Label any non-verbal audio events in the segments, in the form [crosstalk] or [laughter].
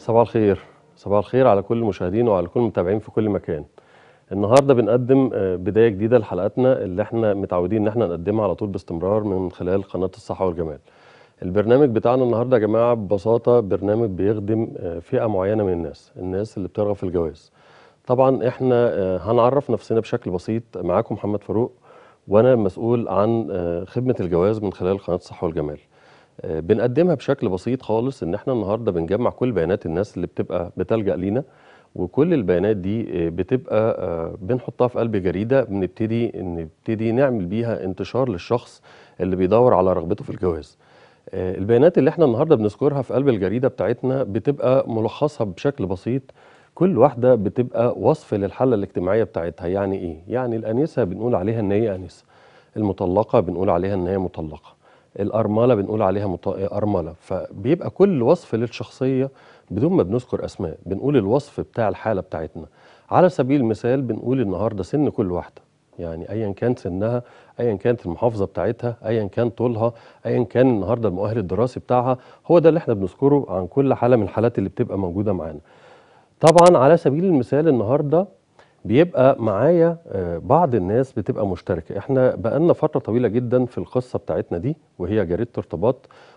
صباح الخير صباح الخير على كل المشاهدين وعلى كل المتابعين في كل مكان النهارده بنقدم آه، بدايه جديده لحلقاتنا اللي احنا متعودين ان احنا نقدمها على طول باستمرار من خلال قناه الصحه والجمال البرنامج بتاعنا النهارده يا جماعه ببساطه برنامج بيخدم آه، فئه معينه من الناس الناس اللي بترغب في الجواز طبعا احنا آه، هنعرف نفسنا بشكل بسيط معاكم محمد فاروق وانا مسؤول عن خدمه الجواز من خلال قناه الصحه والجمال آه، بنقدمها بشكل بسيط خالص ان احنا النهارده بنجمع كل بيانات الناس اللي بتبقى بتلجا لينا وكل البيانات دي آه، بتبقى آه، بنحطها في قلب جريده بنبتدي نبتدي نعمل بيها انتشار للشخص اللي بيدور على رغبته في الجواز. البيانات اللي احنا النهارده بنذكرها في قلب الجريده بتاعتنا بتبقى ملخصه بشكل بسيط كل واحده بتبقى وصف للحاله الاجتماعيه بتاعتها يعني ايه؟ يعني الانسه بنقول عليها ان هي انسه، المطلقه بنقول عليها ان هي مطلقه. الأرملة بنقول عليها أرملة فبيبقى كل وصف للشخصية بدون ما بنذكر أسماء بنقول الوصف بتاع الحالة بتاعتنا على سبيل المثال بنقول النهاردة سن كل واحدة يعني أيا كان سنها أيا كانت المحافظة بتاعتها أيا كان طولها أيا كان النهاردة المؤهل الدراسي بتاعها هو ده اللي احنا بنذكره عن كل حالة من الحالات اللي بتبقى موجودة معانا طبعا على سبيل المثال النهاردة بيبقى معايا آه، بعض الناس بتبقى مشتركه احنا بقالنا فتره طويله جدا في القصه بتاعتنا دي وهي جريده ارتباط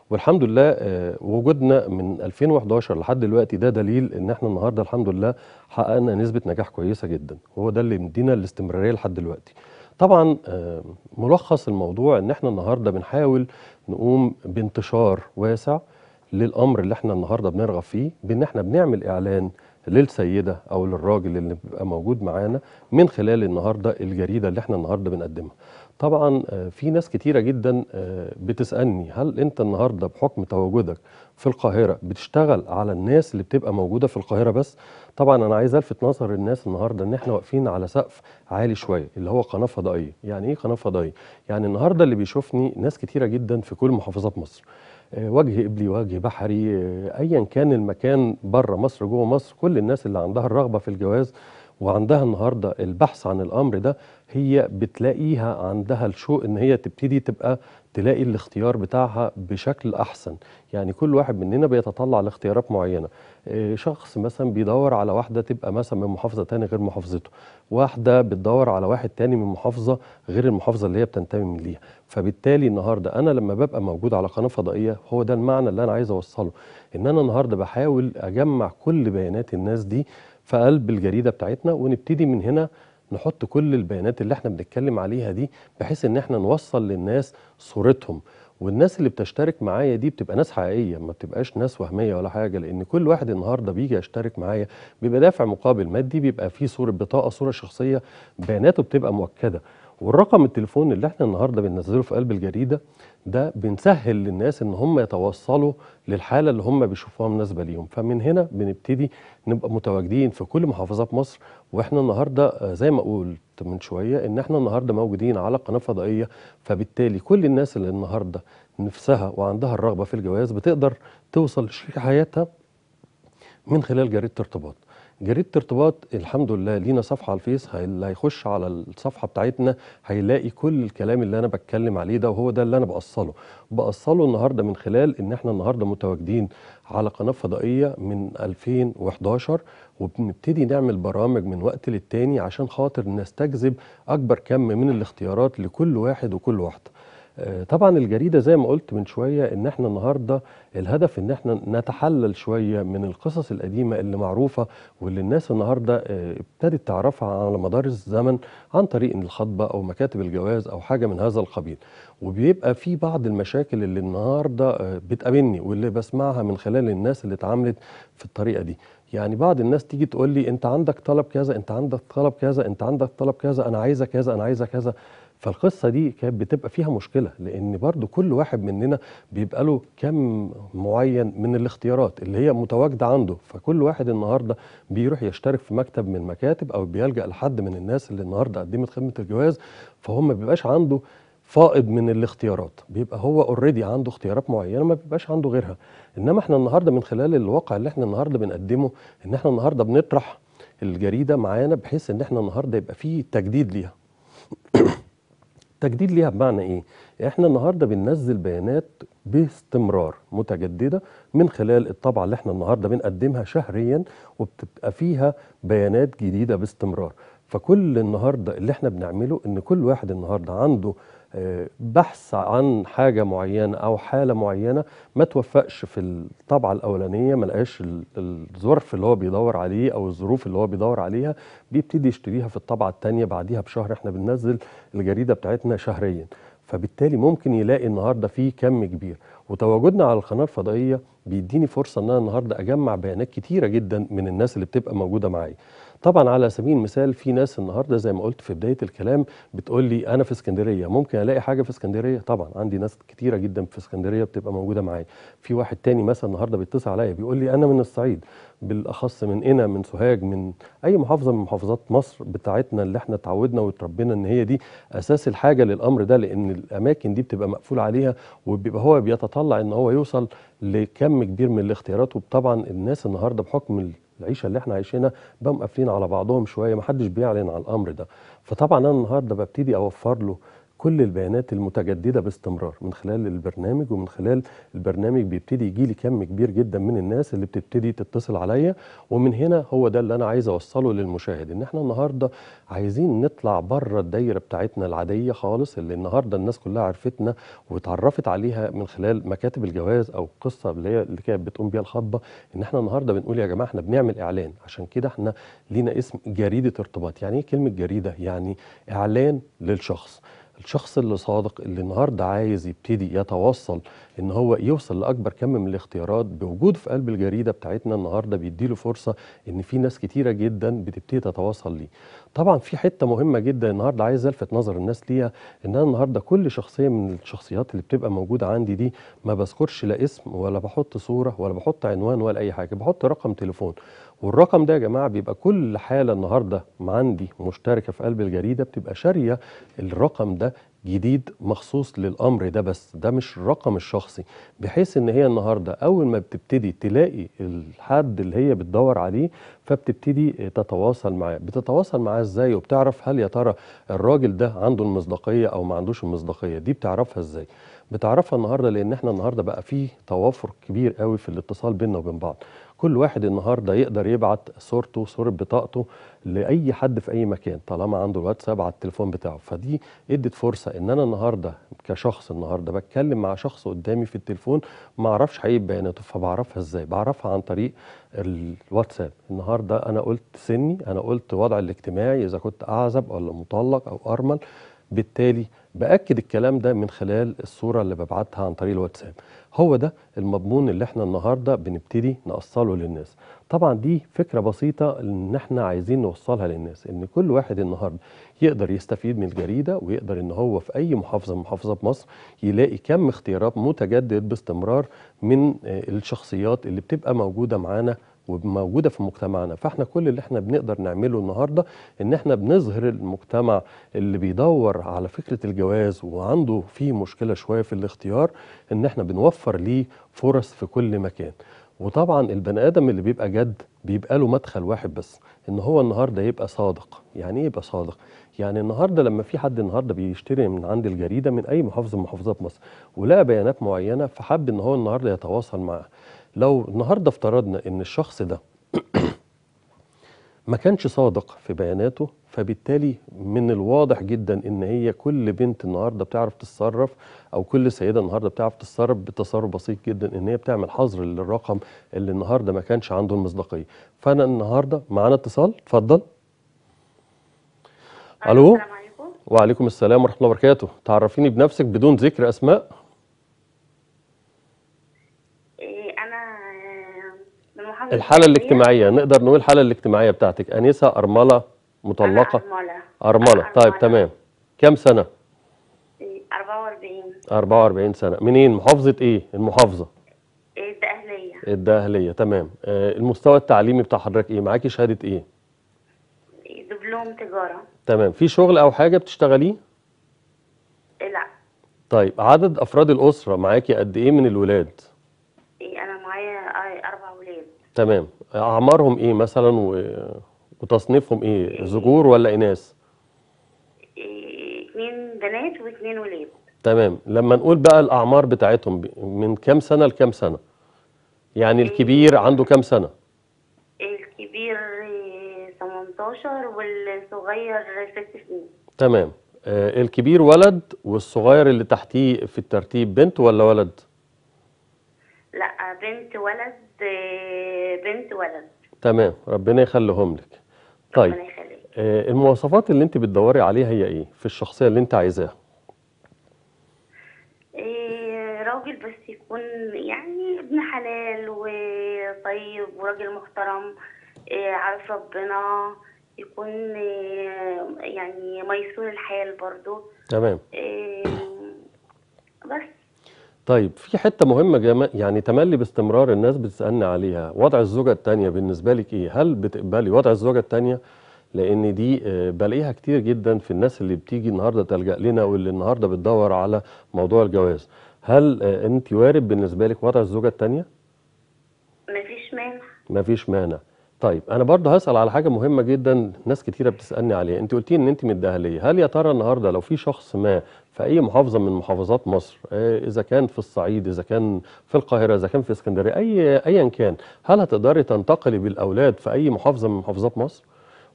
والحمد لله آه، وجودنا من 2011 لحد دلوقتي ده دليل ان احنا النهارده الحمد لله حققنا نسبه نجاح كويسه جدا وهو ده اللي مدينا الاستمراريه لحد دلوقتي طبعا آه، ملخص الموضوع ان احنا النهارده بنحاول نقوم بانتشار واسع للامر اللي احنا النهارده بنرغب فيه بان احنا بنعمل اعلان للسيده او للراجل اللي بيبقى موجود معانا من خلال النهارده الجريده اللي احنا النهارده بنقدمها. طبعا آه، في ناس كتيره جدا آه، بتسالني هل انت النهارده بحكم تواجدك في القاهره بتشتغل على الناس اللي بتبقى موجوده في القاهره بس؟ طبعا انا عايز الفت نظر الناس النهارده ان احنا واقفين على سقف عالي شويه اللي هو قناه فضائيه، يعني ايه قناه فضائيه؟ يعني النهارده اللي بيشوفني ناس كتيره جدا في كل محافظات مصر. وجه قبلي وجه بحري آه، ايا كان المكان بره مصر جوه مصر كل الناس اللي عندها الرغبه في الجواز وعندها النهارده البحث عن الامر ده هي بتلاقيها عندها الشوق ان هي تبتدي تبقى تلاقي الاختيار بتاعها بشكل احسن يعني كل واحد مننا بيتطلع لاختيارات معينه آه، شخص مثلا بيدور على واحده تبقى مثلا من محافظه تانية غير محافظته واحده بتدور على واحد تاني من محافظه غير المحافظه اللي هي بتنتمي من ليها فبالتالي النهارده انا لما ببقى موجود على قناه فضائيه هو ده المعنى اللي انا عايز اوصله ان انا النهارده بحاول اجمع كل بيانات الناس دي في قلب الجريده بتاعتنا ونبتدي من هنا نحط كل البيانات اللي احنا بنتكلم عليها دي بحيث ان احنا نوصل للناس صورتهم والناس اللي بتشترك معايا دي بتبقى ناس حقيقيه ما بتبقاش ناس وهميه ولا حاجه لان كل واحد النهارده بيجي يشترك معايا بيبقى دافع مقابل مادي بيبقى فيه صوره بطاقه صوره شخصيه بياناته بتبقى مؤكده والرقم التليفون اللي احنا النهارده بننزله في قلب الجريده ده بنسهل للناس ان هم يتوصلوا للحاله اللي هم بيشوفوها مناسبه ليهم فمن هنا بنبتدي نبقى متواجدين في كل محافظات مصر واحنا النهارده آه، زي ما قلت من شويه ان احنا النهارده موجودين على قناه فضائيه فبالتالي كل الناس اللي النهارده نفسها وعندها الرغبه في الجواز بتقدر توصل لشريك حياتها من خلال جريده ارتباط جريده ارتباط الحمد لله لينا صفحه على الفيس اللي هيخش على الصفحه بتاعتنا هيلاقي كل الكلام اللي انا بتكلم عليه ده وهو ده اللي انا بأصله بأصله النهارده من خلال ان احنا النهارده متواجدين على قناه فضائيه من 2011 وبنبتدي نعمل برامج من وقت للتاني عشان خاطر نستجذب اكبر كم من الاختيارات لكل واحد وكل واحده آه، طبعا الجريده زي ما قلت من شويه ان احنا النهارده الهدف ان احنا نتحلل شويه من القصص القديمه اللي معروفه واللي الناس النهارده آه، ابتدت تعرفها على مدار الزمن عن طريق الخطبه او مكاتب الجواز او حاجه من هذا القبيل وبيبقى في بعض المشاكل اللي النهارده آه، بتقابلني واللي بسمعها من خلال الناس اللي اتعاملت في الطريقه دي يعني بعض الناس تيجي تقول لي انت عندك طلب كذا انت عندك طلب كذا انت عندك طلب كذا انا عايزه كذا انا عايزه كذا فالقصه دي كانت بتبقى فيها مشكله لان برضو كل واحد مننا بيبقى له كم معين من الاختيارات اللي هي متواجده عنده فكل واحد النهارده بيروح يشترك في مكتب من المكاتب او بيلجا لحد من الناس اللي النهارده قدمت خدمه الجواز فهم ما بيبقاش عنده فائض من الاختيارات بيبقى هو اوريدي عنده اختيارات معينه ما بيبقاش عنده غيرها انما احنا النهارده من خلال الواقع اللي احنا النهارده بنقدمه ان احنا النهارده بنطرح الجريده معانا بحيث ان احنا النهارده يبقى فيه تجديد ليها تجديد ليها بمعنى ايه؟ احنا النهارده بننزل بيانات باستمرار متجدده من خلال الطبعه اللي احنا النهارده بنقدمها شهريا وبتبقى فيها بيانات جديده باستمرار فكل النهارده اللي احنا بنعمله ان كل واحد النهارده عنده بحث عن حاجة معينة أو حالة معينة ما توفقش في الطبعة الأولانية ما لقاش الظرف اللي هو بيدور عليه أو الظروف اللي هو بيدور عليها بيبتدي يشتريها في الطبعة التانية بعديها بشهر احنا بننزل الجريدة بتاعتنا شهريا فبالتالي ممكن يلاقي النهارده فيه كم كبير وتواجدنا على القناه الفضائيه بيديني فرصه ان انا النهارده اجمع بيانات كتيره جدا من الناس اللي بتبقى موجوده معايا طبعا على سبيل المثال في ناس النهارده زي ما قلت في بدايه الكلام بتقول لي انا في اسكندريه ممكن الاقي حاجه في اسكندريه طبعا عندي ناس كتيره جدا في اسكندريه بتبقى موجوده معايا في واحد تاني مثلا النهارده بيتصل عليا بيقول لي انا من الصعيد بالاخص من قنا من سوهاج من اي محافظه من محافظات مصر بتاعتنا اللي احنا اتعودنا واتربينا ان هي دي اساس الحاجه للامر ده لان الاماكن دي بتبقى مقفول عليها وبيبقى هو بيتطلع ان هو يوصل لكم كبير من الاختيارات وطبعا الناس النهارده بحكم العيشه اللي احنا عايشينها بقوا مقفلين على بعضهم شويه ما حدش بيعلن عن الامر ده فطبعا انا النهارده ببتدي اوفر له كل البيانات المتجدده باستمرار من خلال البرنامج ومن خلال البرنامج بيبتدي يجي لي كم كبير جدا من الناس اللي بتبتدي تتصل عليا ومن هنا هو ده اللي انا عايز اوصله للمشاهد ان احنا النهارده عايزين نطلع بره الدايره بتاعتنا العاديه خالص اللي النهارده الناس كلها عرفتنا واتعرفت عليها من خلال مكاتب الجواز او القصه اللي هي اللي كانت بتقوم بيها الخطبه ان احنا النهارده بنقول يا جماعه احنا بنعمل اعلان عشان كده احنا لينا اسم جريده ارتباط يعني ايه كلمه جريده يعني اعلان للشخص الشخص اللي صادق اللي النهارده عايز يبتدي يتوصل ان هو يوصل لاكبر كم من الاختيارات بوجوده في قلب الجريده بتاعتنا النهارده بيديله فرصه ان في ناس كتيره جدا بتبتدي تتواصل ليه. طبعا في حته مهمه جدا النهارده عايز الفت نظر الناس ليها ان انا النهارده كل شخصيه من الشخصيات اللي بتبقى موجوده عندي دي ما بذكرش لا اسم ولا بحط صوره ولا بحط عنوان ولا اي حاجه بحط رقم تليفون والرقم ده يا جماعه بيبقى كل حاله النهارده عندي مشتركه في قلب الجريده بتبقى شاريه الرقم ده جديد مخصوص للامر ده بس ده مش الرقم الشخصي بحيث ان هي النهارده اول ما بتبتدي تلاقي الحد اللي هي بتدور عليه فبتبتدي تتواصل معاه بتتواصل معاه ازاي وبتعرف هل يا ترى الراجل ده عنده المصداقيه او ما عندوش المصداقيه دي بتعرفها ازاي بتعرفها النهارده لان احنا النهارده بقى فيه توافر كبير قوي في الاتصال بيننا وبين بعض كل واحد النهارده يقدر يبعت صورته صورة بطاقته لأي حد في أي مكان طالما عنده الواتساب على التليفون بتاعه فدي ادت فرصة إن أنا النهارده كشخص النهارده بتكلم مع شخص قدامي في التليفون ما أعرفش حقيقة يعني بياناته فبعرفها إزاي؟ بعرفها عن طريق الواتساب النهارده أنا قلت سني أنا قلت وضعي الاجتماعي إذا كنت أعزب ولا مطلق أو أرمل بالتالي باكد الكلام ده من خلال الصوره اللي ببعتها عن طريق الواتساب هو ده المضمون اللي احنا النهارده بنبتدي نوصله للناس طبعا دي فكره بسيطه ان احنا عايزين نوصلها للناس ان كل واحد النهارده يقدر يستفيد من الجريده ويقدر ان هو في اي محافظه محافظه بمصر يلاقي كم اختيارات متجدد باستمرار من آه، الشخصيات اللي بتبقى موجوده معانا وموجوده في مجتمعنا فاحنا كل اللي احنا بنقدر نعمله النهارده ان احنا بنظهر المجتمع اللي بيدور على فكره الجواز وعنده في مشكله شويه في الاختيار ان احنا بنوفر ليه فرص في كل مكان وطبعا البني ادم اللي بيبقى جد بيبقى له مدخل واحد بس ان هو النهارده يبقى صادق يعني ايه يبقى صادق يعني النهارده لما في حد النهارده بيشتري من عند الجريده من اي محافظه من محافظات مصر ولقى بيانات معينه فحب ان هو النهارده يتواصل معاها لو النهارده افترضنا ان الشخص ده [clears throat] ما كانش صادق في بياناته فبالتالي من الواضح جدا ان هي كل بنت النهارده بتعرف تتصرف او كل سيده النهارده بتعرف تتصرف بتصرف بسيط جدا ان هي بتعمل حظر للرقم اللي النهارده ما كانش عنده المصداقيه فانا النهارده معانا اتصال اتفضل الو وعليكم السلام ورحمه الله وبركاته تعرفيني بنفسك بدون ذكر اسماء الحاله الحاله الاجتماعيه نقدر نقول الحاله الاجتماعيه بتاعتك انسه ارمله مطلقه ارمله ارمله طيب تمام كام سنه 44 إيه، 44 سنه منين محافظه ايه المحافظه إيه، الدقهليه الدقهليه تمام آه، المستوى التعليمي بتاع حضرتك ايه معاكي شهاده إيه؟, ايه دبلوم تجاره تمام في شغل او حاجه بتشتغليه لا طيب عدد افراد الاسره معاكي قد ايه من الولاد تمام اعمارهم ايه مثلا و... وتصنيفهم ايه ذكور ولا اناث اثنين إيه، بنات واثنين ولاد تمام لما نقول بقى الاعمار بتاعتهم من كام سنه لكام سنه يعني الكبير عنده كام سنه الكبير 18 والصغير 6 سنين تمام آه الكبير ولد والصغير اللي تحتيه في الترتيب بنت ولا ولد لا بنت ولد آه، بنت ولد تمام ربنا يخليهم لك طيب ربنا يخليك آه المواصفات اللي انت بتدوري عليها هي ايه في الشخصيه اللي انت عايزاها إيه راجل بس يكون يعني ابن حلال وطيب وراجل محترم إيه عارف ربنا يكون إيه يعني ميسور الحال برضو تمام إيه بس طيب في حتة مهمة جما يعني تملي باستمرار الناس بتسألني عليها، وضع الزوجة التانية بالنسبة لِك إيه؟ هل بتقبلي وضع الزوجة التانية؟ لإن دي آه، بلاقيها كتير جدًا في الناس اللي بتيجي النهارده تلجأ لنا واللي النهارده بتدوّر على موضوع الجواز، هل آه، أنتِ وارد بالنسبة لِك وضع الزوجة التانية؟ مفيش مانع. مفيش مانع. طيب انا برضه هسال على حاجه مهمه جدا ناس كتيره بتسالني عليها انت قلتي ان انت من الدهليه هل يا ترى النهارده لو في شخص ما في اي محافظه من محافظات مصر آه، اذا كان في الصعيد اذا كان في القاهره اذا كان في اسكندريه اي ايا كان هل هتقدري تنتقلي بالاولاد في اي محافظه من محافظات مصر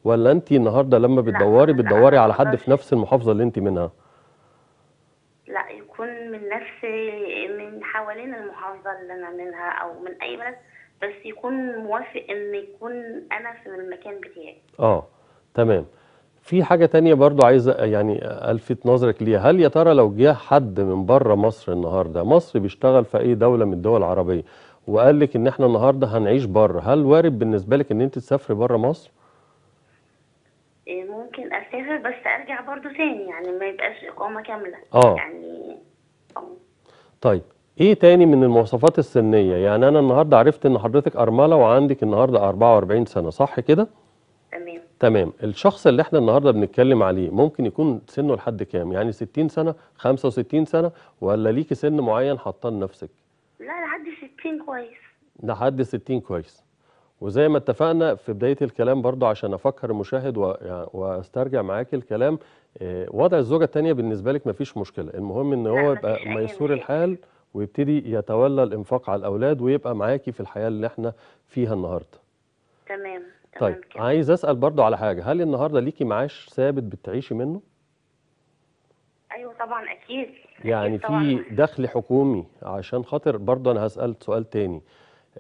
ولا انت النهارده لما بتدوري بتدوري على حد في نفس المحافظه اللي انت منها لا يكون من نفس من حوالين المحافظه اللي انا منها او من اي بلد بس يكون موافق ان يكون انا في المكان بتاعي اه تمام في حاجة تانية برضو عايز يعني ألفت نظرك ليها هل يا ترى لو جه حد من بره مصر النهاردة مصر بيشتغل في أي دولة من الدول العربية وقال لك إن إحنا النهاردة هنعيش بره هل وارد بالنسبة لك إن أنت تسافري بره مصر؟ إيه، ممكن أسافر بس أرجع برضو تاني يعني ما يبقاش إقامة كاملة اه يعني آه. طيب ايه تاني من المواصفات السنيه يعني انا النهارده عرفت ان حضرتك ارمله وعندك النهارده 44 سنه صح كده تمام تمام الشخص اللي احنا النهارده بنتكلم عليه ممكن يكون سنه لحد كام يعني 60 سنه 65 سنه ولا ليكي سن معين حاطاه لنفسك لا لحد 60 كويس لحد 60 كويس وزي ما اتفقنا في بداية الكلام برضو عشان أفكر المشاهد و... وأسترجع معاك الكلام آه، وضع الزوجة التانية بالنسبة لك مفيش مشكلة المهم إن هو يبقى ميسور الحال ويبتدي يتولى الانفاق على الاولاد ويبقى معاكي في الحياه اللي احنا فيها النهارده تمام طيب كده. عايز اسال برضو على حاجه هل النهارده ليكي معاش ثابت بتعيشي منه ايوه طبعا اكيد يعني طبعاً. في دخل حكومي عشان خاطر برضه انا هسال سؤال تاني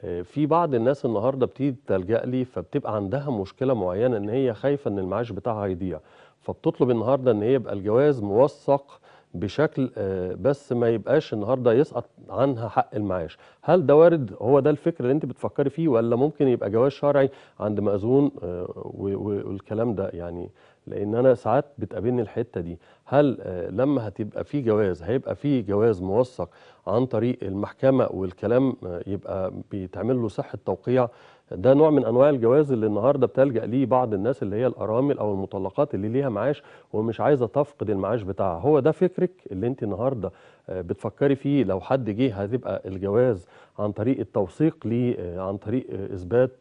آه، في بعض الناس النهارده بتيجي تلجا لي فبتبقى عندها مشكله معينه ان هي خايفه ان المعاش بتاعها يضيع فبتطلب النهارده ان هي يبقى الجواز موثق بشكل آه، بس ما يبقاش النهارده يسقط عنها حق المعاش هل ده وارد هو ده الفكر اللي انت بتفكري فيه ولا ممكن يبقى جواز شرعي عند مأذون آه، والكلام ده يعني لان انا ساعات بتقابلني الحته دي هل آه، لما هتبقى في جواز هيبقى في جواز موثق عن طريق المحكمه والكلام يبقى بيتعمل له صحه توقيع ده نوع من انواع الجواز اللي النهارده بتلجا ليه بعض الناس اللي هي الارامل او المطلقات اللي ليها معاش ومش عايزه تفقد المعاش بتاعها هو ده فكرك اللي انت النهارده آه، بتفكري فيه لو حد جه هتبقى الجواز عن طريق التوثيق ليه آه، عن طريق آه، اثبات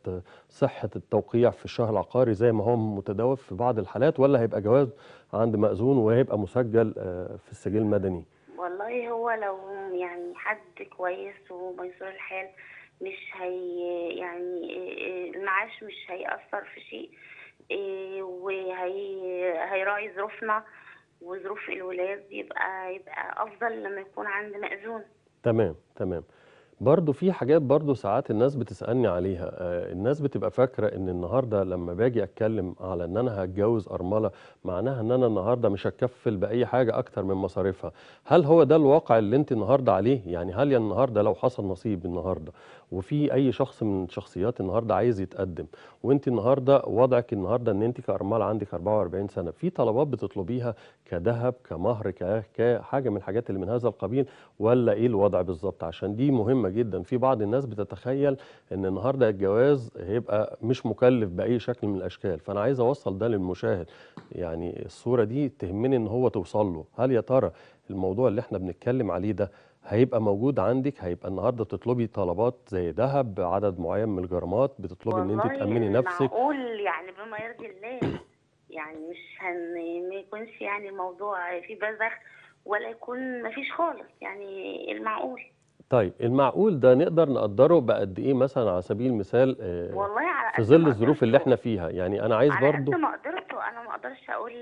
صحه التوقيع في الشهر العقاري زي ما هو متداول في بعض الحالات ولا هيبقى جواز عند مأذون وهيبقى مسجل في السجل المدني والله هو لو يعني حد كويس وميسور الحال مش هي يعني المعاش مش هيأثر في شيء وهي هيراعي ظروفنا وظروف الولاد يبقى يبقى افضل لما يكون عند مأذون تمام تمام برضو في حاجات برضو ساعات الناس بتسألني عليها آه، الناس بتبقى فاكرة ان النهاردة لما باجي اتكلم على ان انا هتجوز أرملة معناها ان انا النهاردة مش هتكفل بأي حاجة اكتر من مصاريفها هل هو ده الواقع اللي انت النهاردة عليه يعني هل يا النهاردة لو حصل نصيب النهاردة وفي اي شخص من شخصيات النهارده عايز يتقدم وانت النهارده وضعك النهارده ان انت كارمال عندك 44 سنه في طلبات بتطلبيها كذهب كمهر كحاجه من الحاجات اللي من هذا القبيل ولا ايه الوضع بالظبط عشان دي مهمه جدا في بعض الناس بتتخيل ان النهارده الجواز هيبقى مش مكلف باي شكل من الاشكال فانا عايز اوصل ده للمشاهد يعني الصوره دي تهمني ان هو توصل له هل يا ترى الموضوع اللي احنا بنتكلم عليه ده هيبقى موجود عندك هيبقى النهارده تطلبي طلبات زي ذهب بعدد معين من الجرامات بتطلبي ان انت تامني نفسك معقول يعني بما يرضي الله يعني مش هن ما يكونش يعني الموضوع فيه بذخ ولا يكون ما فيش خالص يعني المعقول طيب المعقول ده نقدر نقدره بقد ايه مثلا على سبيل المثال آه، والله على في ظل الظروف اللي احنا فيها يعني انا عايز برضه على قد ما قدرته انا ما اقدرش اقول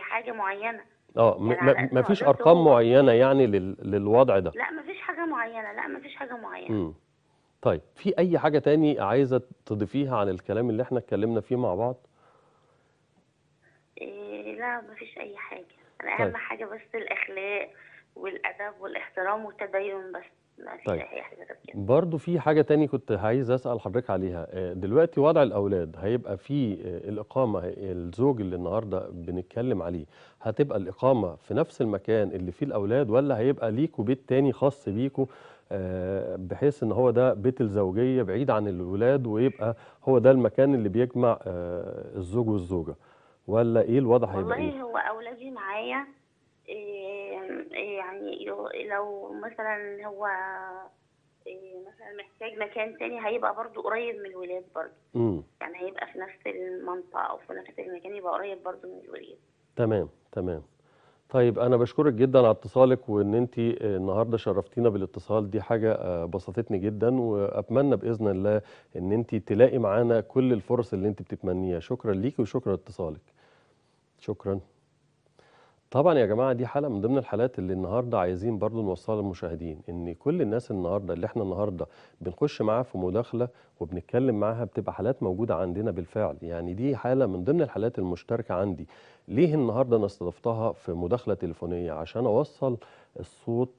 حاجه معينه اه يعني ما فيش ارقام معينه يعني للوضع ده لا ما فيش حاجه معينه لا ما فيش حاجه معينه مم. طيب في اي حاجه تاني عايزه تضيفيها عن الكلام اللي احنا اتكلمنا فيه مع بعض إيه لا ما فيش اي حاجه انا اهم طيب. حاجه بس الاخلاق والادب والاحترام والتدين بس طيب برضه في حاجة تاني كنت عايز أسأل حضرتك عليها آه، دلوقتي وضع الأولاد هيبقى في آه، الإقامة الزوج اللي النهاردة بنتكلم عليه هتبقى الإقامة في نفس المكان اللي فيه الأولاد ولا هيبقى ليكوا بيت تاني خاص بيكوا آه، بحيث إن هو ده بيت الزوجية بعيد عن الأولاد ويبقى هو ده المكان اللي بيجمع الزوج والزوجة ولا إيه الوضع هيبقى والله إيه؟ هو أولادي معايا إيه، إيه، يعني لو مثلا هو إيه، مثلا محتاج مكان تاني هيبقى برضو قريب من الولاد برضو يعني هيبقى في نفس المنطقة أو في نفس المكان يبقى قريب برضو من الولاد تمام تمام طيب انا بشكرك جدا على اتصالك وان انت آه، النهارده شرفتينا بالاتصال دي حاجه آه، بسطتني جدا واتمنى باذن الله ان انت تلاقي معانا كل الفرص اللي انت بتتمنيها شكرا ليكي وشكرا لاتصالك شكرا طبعا يا جماعة دي حالة من ضمن الحالات اللي النهاردة عايزين برضو نوصلها للمشاهدين ان كل الناس النهاردة اللي احنا النهاردة بنخش معاها في مداخلة وبنتكلم معاها بتبقى حالات موجودة عندنا بالفعل يعني دي حالة من ضمن الحالات المشتركة عندي ليه النهاردة انا استضفتها في مداخلة تليفونية عشان اوصل الصوت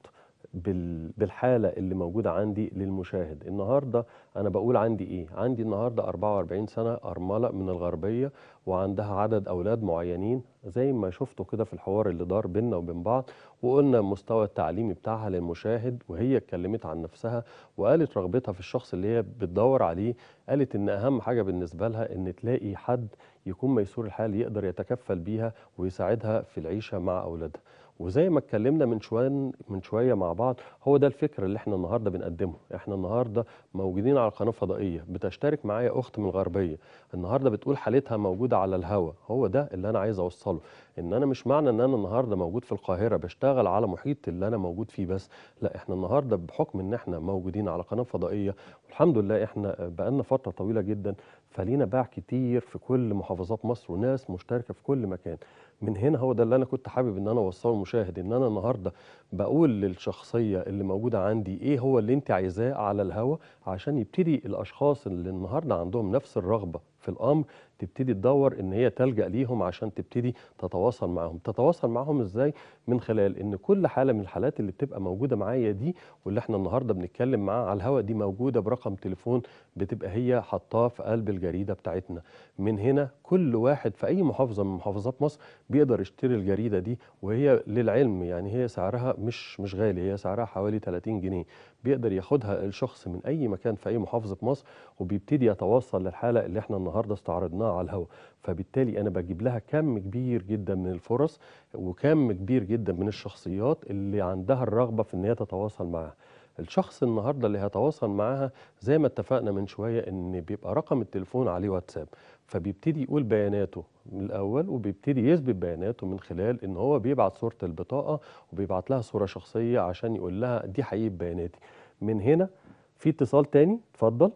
بالحالة اللي موجودة عندي للمشاهد النهاردة أنا بقول عندي إيه؟ عندي النهاردة 44 سنة أرملة من الغربية وعندها عدد أولاد معينين زي ما شفتوا كده في الحوار اللي دار بينا وبين بعض وقلنا المستوى التعليمي بتاعها للمشاهد وهي اتكلمت عن نفسها وقالت رغبتها في الشخص اللي هي بتدور عليه قالت ان اهم حاجه بالنسبه لها ان تلاقي حد يكون ميسور الحال يقدر يتكفل بيها ويساعدها في العيشه مع اولادها وزي ما اتكلمنا من شويه من شويه مع بعض هو ده الفكر اللي احنا النهارده بنقدمه احنا النهارده موجودين على قناه فضائيه بتشترك معايا اخت من الغربيه النهارده بتقول حالتها موجوده على الهوا هو ده اللي انا عايز اوصله ان انا مش معنى ان انا النهارده موجود في القاهره بشتغل على محيط اللي انا موجود فيه بس لا احنا النهارده بحكم ان احنا موجودين على قناه فضائيه الحمد لله احنا بقالنا فتره طويله جدا فلينا باع كتير في كل محافظات مصر وناس مشتركه في كل مكان من هنا هو ده اللي انا كنت حابب ان انا اوصله للمشاهد ان انا النهارده بقول للشخصيه اللي موجوده عندي ايه هو اللي انت عايزاه على الهوا عشان يبتدي الاشخاص اللي النهارده عندهم نفس الرغبه في الامر تبتدي تدور ان هي تلجا ليهم عشان تبتدي تتواصل معاهم تتواصل معاهم ازاي من خلال ان كل حاله من الحالات اللي بتبقى موجوده معايا دي واللي احنا النهارده بنتكلم معاها على الهواء دي موجوده برقم تليفون بتبقى هي حطاه في قلب الجريده بتاعتنا من هنا كل واحد في اي محافظه من محافظات مصر بيقدر يشتري الجريده دي وهي للعلم يعني هي سعرها مش مش غالي هي سعرها حوالي 30 جنيه بيقدر ياخدها الشخص من اي مكان في اي محافظه في مصر وبيبتدي يتوصل للحاله اللي احنا النهارده استعرضناها على الهواء فبالتالي انا بجيب لها كم كبير جدا من الفرص وكم كبير جدا من الشخصيات اللي عندها الرغبه في ان هي تتواصل معاها الشخص النهارده اللي هيتواصل معاها زي ما اتفقنا من شويه ان بيبقى رقم التليفون عليه واتساب فبيبتدي يقول بياناته من الاول وبيبتدي يثبت بياناته من خلال ان هو بيبعت صوره البطاقه وبيبعت لها صوره شخصيه عشان يقول لها دي حقيقه بياناتي من هنا في اتصال تاني اتفضل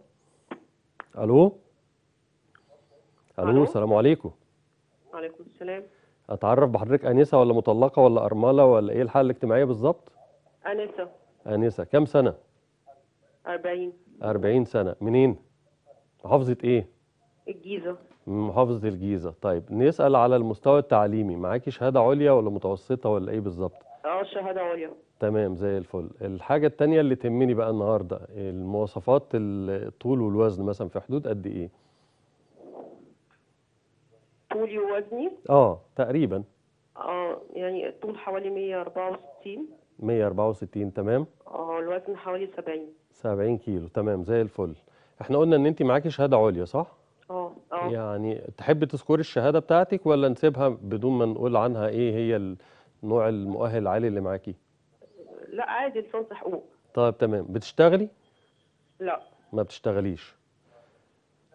الو الو السلام عليكم وعليكم السلام اتعرف بحضرتك انسه ولا مطلقه ولا ارمله ولا ايه الحاله الاجتماعيه بالظبط انسه انسه كام سنه 40 40 سنه منين محافظه ايه الجيزه محافظه الجيزه طيب نسال على المستوى التعليمي معاكي شهاده عليا ولا متوسطه ولا ايه بالظبط اه الشهاده عليا تمام زي الفل الحاجه الثانيه اللي تهمني بقى النهارده المواصفات الطول والوزن مثلا في حدود قد ايه طولي ووزني اه تقريبا اه يعني الطول حوالي 164 164 تمام اه الوزن حوالي 70 70 كيلو تمام زي الفل احنا قلنا ان انت معاكي شهاده عليا صح اه اه يعني تحب تذكري الشهاده بتاعتك ولا نسيبها بدون ما نقول عنها ايه هي نوع المؤهل العالي اللي معاكي لا عادي لسانس حقوق طيب تمام بتشتغلي لا ما بتشتغليش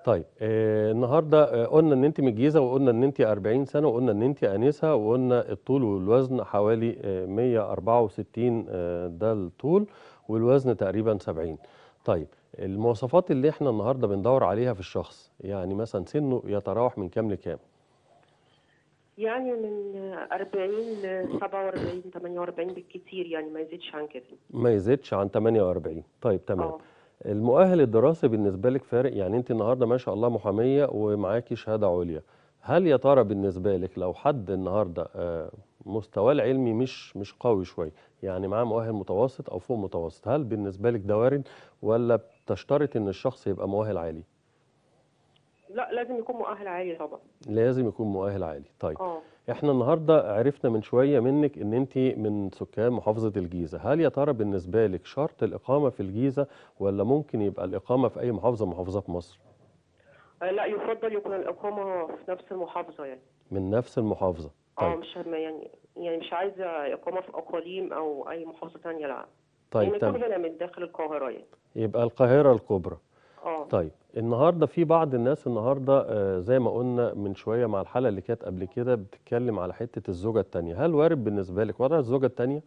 طيب آه النهارده آه قلنا ان انت متجيزه وقلنا ان انت 40 سنه وقلنا ان انت انسه وقلنا الطول والوزن حوالي آه 164 آه ده الطول والوزن تقريبا 70 طيب المواصفات اللي احنا النهارده بندور عليها في الشخص يعني مثلا سنه يتراوح من كام لكام يعني من 40 ل 47 48 بالكثير يعني ما يزيدش عن كده ما يزيدش عن 48 طيب تمام أوه. المؤهل الدراسي بالنسبه لك فارق يعني انت النهارده ما شاء الله محاميه ومعاكي شهاده عليا هل يا ترى بالنسبه لك لو حد النهارده آه، مستواه العلمي مش مش قوي شويه يعني معاه مؤهل متوسط او فوق متوسط هل بالنسبه لك ده وارد ولا بتشترط ان الشخص يبقى مؤهل عالي لا لازم يكون مؤهل عالي طبعا لازم يكون مؤهل عالي طيب أوه. احنا النهارده عرفنا من شويه منك ان انت من سكان محافظه الجيزه هل يا ترى بالنسبه لك شرط الاقامه في الجيزه ولا ممكن يبقى الاقامه في اي محافظه محافظات مصر آه، لا يفضل يكون الاقامه في نفس المحافظه يعني من نفس المحافظه آه، طيب. اه مش يعني يعني مش عايزه اقامه في اقاليم او اي محافظه ثانيه لا طيب يعني تمام من داخل القاهره يعني يبقى القاهره الكبرى اه طيب النهارده في بعض الناس النهارده آه، زي ما قلنا من شويه مع الحلقه اللي كانت قبل كده بتتكلم على حته الزوجه الثانيه، هل وارد بالنسبه لك وضع الزوجه الثانيه؟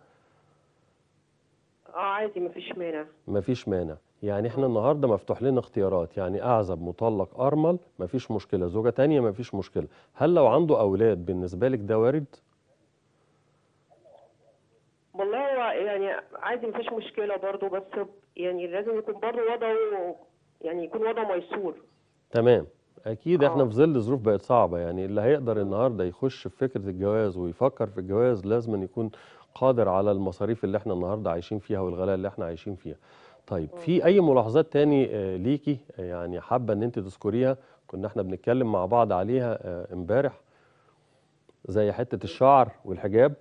اه عادي مفيش مانع مفيش مانع، يعني احنا النهارده مفتوح لنا اختيارات، يعني اعزب مطلق ارمل مفيش مشكله، زوجه ثانيه مفيش مشكله، هل لو عنده اولاد بالنسبه لك ده وارد؟ والله هو يعني عادي مفيش مشكله برضه بس يعني لازم يكون برضه وضعه يعني يكون وضعه ميسور تمام اكيد احنا آه. في ظل ظروف بقت صعبه يعني اللي هيقدر النهارده يخش في فكره الجواز ويفكر في الجواز لازم يكون قادر على المصاريف اللي احنا النهارده عايشين فيها والغلاء اللي احنا عايشين فيها طيب في آه. اي ملاحظات تاني آه، ليكي يعني حابه ان انت تذكريها كنا احنا بنتكلم مع بعض عليها امبارح زي حته الشعر والحجاب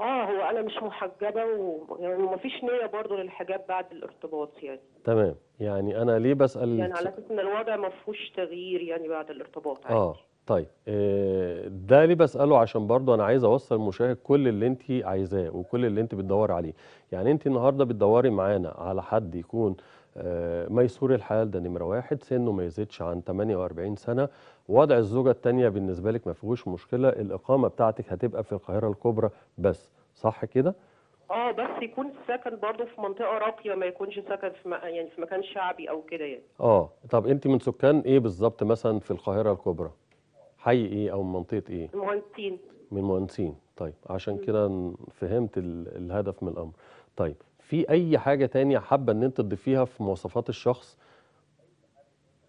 اه هو انا مش محجبه ويعني مفيش نيه برضه للحجاب بعد الارتباط يعني تمام يعني انا ليه بسال يعني على اساس ان الوضع ما فيهوش تغيير يعني بعد الارتباط عادي اه طيب آه، ده ليه بساله عشان برضه انا عايز اوصل المشاهد كل اللي انت عايزاه وكل اللي انت بتدوري عليه يعني انت النهارده بتدوري معانا على حد يكون آه، ميسور الحال ده نمره واحد سنه ما يزيدش عن 48 سنه وضع الزوجة الثانيه بالنسبة لك ما فيهوش مشكلة الإقامة بتاعتك هتبقى في القاهرة الكبرى بس صح كده؟ اه بس يكون السكن برضه في منطقة راقية ما يكونش سكن في يعني في مكان شعبي أو كده يعني اه طب أنت من سكان إيه بالظبط مثلا في القاهرة الكبرى؟ حي إيه أو منطقة إيه؟ المهندسين من مهندسين طيب عشان كده فهمت الهدف من الأمر طيب في أي حاجة تانية حابة إن أنت تضيفيها في مواصفات الشخص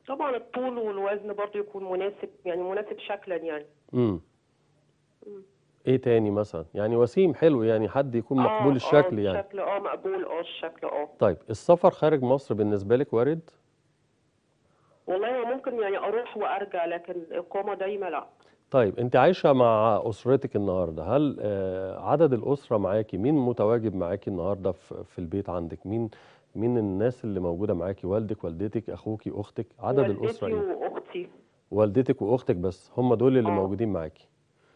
طبعا الطول والوزن برضه يكون مناسب يعني مناسب شكلا يعني امم ايه تاني مثلا يعني وسيم حلو يعني حد يكون مقبول آه, آه، الشكل آه يعني الشكل اه مقبول اه الشكل اه طيب السفر خارج مصر بالنسبه لك وارد والله ممكن يعني اروح وارجع لكن اقامه دايما لا طيب انت عايشه مع اسرتك النهارده هل آه عدد الاسره معاكي مين متواجد معاكي النهارده في البيت عندك مين مين الناس اللي موجوده معاكي والدك والدتك اخوكي اختك عدد الاسره ايه واختي والدتك واختك بس هم دول اللي آه. موجودين معاكي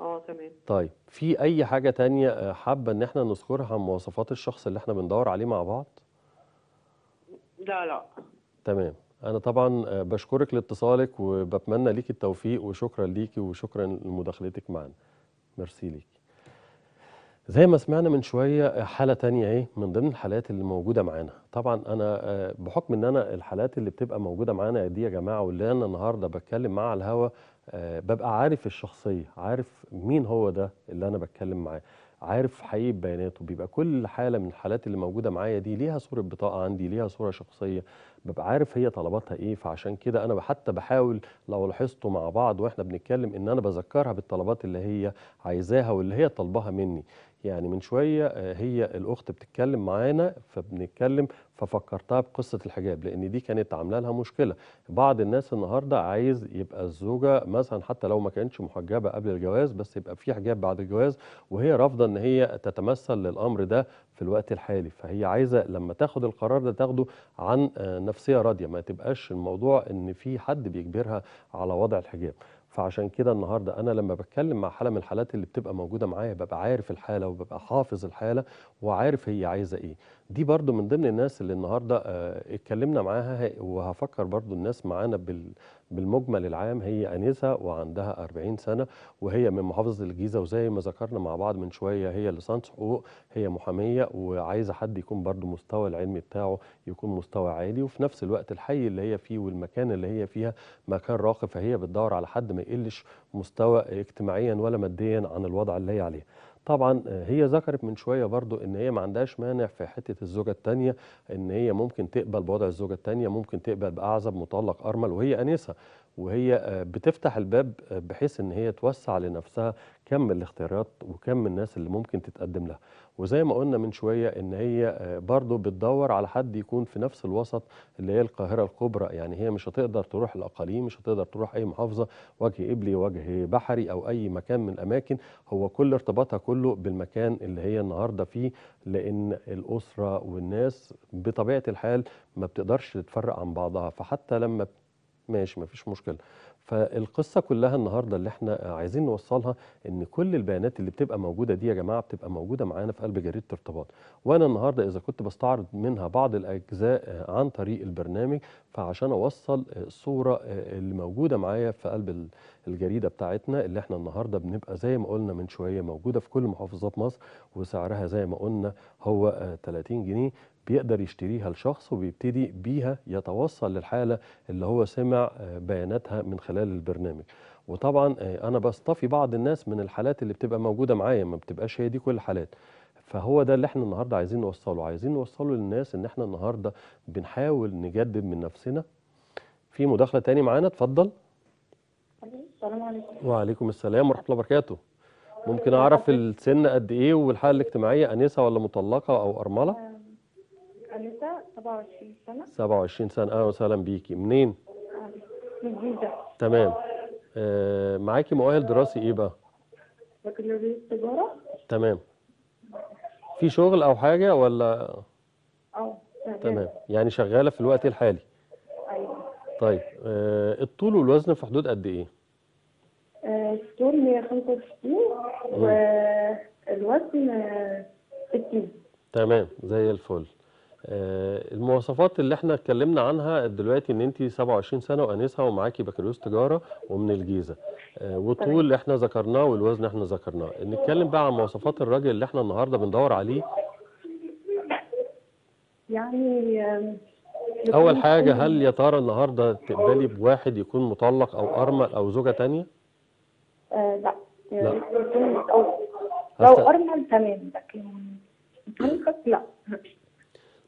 اه تمام طيب في اي حاجه تانية آه، حابه ان احنا نذكرها مواصفات الشخص اللي احنا بندور عليه مع بعض لا لا تمام انا طبعا آه، بشكرك لاتصالك وبتمنى ليكي التوفيق وشكرا ليكي وشكرا لمداخلتك معنا ميرسي ليكي زي ما سمعنا من شوية حالة تانية إيه من ضمن الحالات اللي موجودة معانا، طبعًا أنا آه، بحكم إن أنا الحالات اللي بتبقى موجودة معانا دي يا جماعة واللي أنا النهارده بتكلم معاه على الهوا آه، ببقى عارف الشخصية، عارف مين هو ده اللي أنا بتكلم معاه، عارف حقيقة بياناته، بيبقى كل حالة من الحالات اللي موجودة معايا دي ليها صورة بطاقة عندي، ليها صورة شخصية، ببقى عارف هي طلباتها إيه، فعشان كده أنا حتى بحاول لو لاحظتوا مع بعض وإحنا بنتكلم إن أنا بذكرها بالطلبات اللي هي عايزاها واللي هي طالباها مني. يعني من شوية آه، هي الأخت بتتكلم معانا فبنتكلم ففكرتها بقصة الحجاب لأن دي كانت عاملة لها مشكلة بعض الناس النهاردة عايز يبقى الزوجة مثلا حتى لو ما كانتش محجبة قبل الجواز بس يبقى في حجاب بعد الجواز وهي رافضة أن هي تتمثل للأمر ده في الوقت الحالي فهي عايزة لما تاخد القرار ده تاخده عن آه، نفسية راضية ما تبقاش الموضوع أن في حد بيجبرها على وضع الحجاب فعشان كده النهارده أنا لما بتكلم مع حالة من الحالات اللي بتبقى موجودة معايا، ببقى عارف الحالة وببقى حافظ الحالة وعارف هي عايزة إيه. دي برضو من ضمن الناس اللي النهارده آه، اتكلمنا معاها وهفكر برضو الناس معانا بالمجمل العام هي أنسة وعندها 40 سنة وهي من محافظة الجيزة وزي ما ذكرنا مع بعض من شوية هي لسانس حقوق هي محامية وعايزة حد يكون برده مستوى العلمي بتاعه يكون مستوى عالي وفي نفس الوقت الحي اللي هي فيه والمكان اللي هي فيها مكان راقي فهي بتدور على حد ما يقلش مستوى اجتماعيا ولا ماديا عن الوضع اللي هي عليه طبعا آه، هي ذكرت من شويه برضو ان هي ما عندهاش مانع في حته الزوجه الثانيه ان هي ممكن تقبل بوضع الزوجه الثانيه ممكن تقبل باعزب مطلق ارمل وهي انسه وهي آه، بتفتح الباب آه، بحيث ان هي توسع لنفسها كم الاختيارات وكم الناس اللي ممكن تتقدم لها وزي ما قلنا من شويه ان هي آه، برضو بتدور على حد يكون في نفس الوسط اللي هي القاهره الكبرى يعني هي مش هتقدر تروح الاقاليم مش هتقدر تروح اي محافظه وجه إبلي وجه بحري او اي مكان من الاماكن هو كل ارتباطها كله بالمكان اللي هي النهارده فيه لان الاسره والناس بطبيعه الحال ما بتقدرش تتفرق عن بعضها فحتى لما ماشي مفيش مشكله فالقصه كلها النهارده اللي احنا عايزين نوصلها ان كل البيانات اللي بتبقى موجوده دي يا جماعه بتبقى موجوده معانا في قلب جريده ارتباط وانا النهارده اذا كنت بستعرض منها بعض الاجزاء عن طريق البرنامج فعشان اوصل الصوره اللي موجوده معايا في قلب الجريده بتاعتنا اللي احنا النهارده بنبقى زي ما قلنا من شويه موجوده في كل محافظات مصر وسعرها زي ما قلنا هو 30 جنيه بيقدر يشتريها لشخص وبيبتدي بيها يتوصل للحالة اللي هو سمع آه، بياناتها من خلال البرنامج وطبعا آه، أنا بصطفي بعض الناس من الحالات اللي بتبقى موجودة معايا ما بتبقاش هي دي كل الحالات فهو ده اللي احنا النهارده عايزين نوصله عايزين نوصله للناس ان احنا النهارده بنحاول نجدد من نفسنا في مداخله تاني معانا اتفضل السلام عليكم وعليكم السلام ورحمه الله وبركاته ممكن اعرف السن قد ايه والحاله الاجتماعيه انسه ولا مطلقه او ارمله أنسة 27 سنة 27 سنة أهلا وسهلا بيكي منين؟ آه، من جيزة تمام آه معاكي مؤهل دراسي إيه بقى؟ بكالوريوس تجارة تمام في شغل أو حاجة ولا؟ أه تمام يعني شغالة في الوقت الحالي أيوه طيب آه الطول والوزن في حدود قد إيه؟ آه، الطول 165 والوزن 60 تمام زي الفل آه، المواصفات اللي احنا اتكلمنا عنها دلوقتي ان انت 27 سنه وانسه ومعاكي بكالوريوس تجاره ومن الجيزه آه، وطول احنا ذكرناه والوزن احنا ذكرناه نتكلم بقى عن مواصفات الراجل اللي احنا النهارده بندور عليه يعني آه، اول حاجه هل يا ترى النهارده تقبلي بواحد يكون مطلق او ارمل او زوجه ثانيه آه لا يعني لا لو ارمل تمام لكن مطلق لا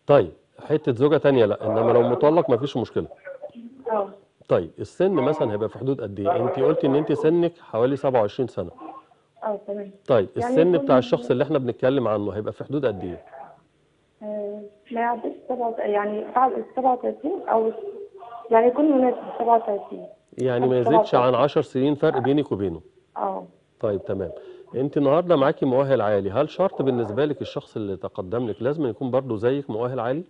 طيب حته زوجه تانية لا انما لو مطلق مفيش مشكله اه طيب السن مثلا هيبقى في حدود قد ايه انت قلتي ان انت سنك حوالي 27 سنه اه تمام طيب يعني السن بتاع الشخص اللي احنا بنتكلم عنه هيبقى في حدود قد ايه آه، لا يعديش يعني 37 او يعني يكون مناسب 37 يعني ما يزيدش عن 10 سنين فرق بينك وبينه اه طيب تمام انت النهارده معاكي مؤهل عالي هل شرط بالنسبه لك الشخص اللي تقدم لك لازم يكون برضه زيك مؤهل عالي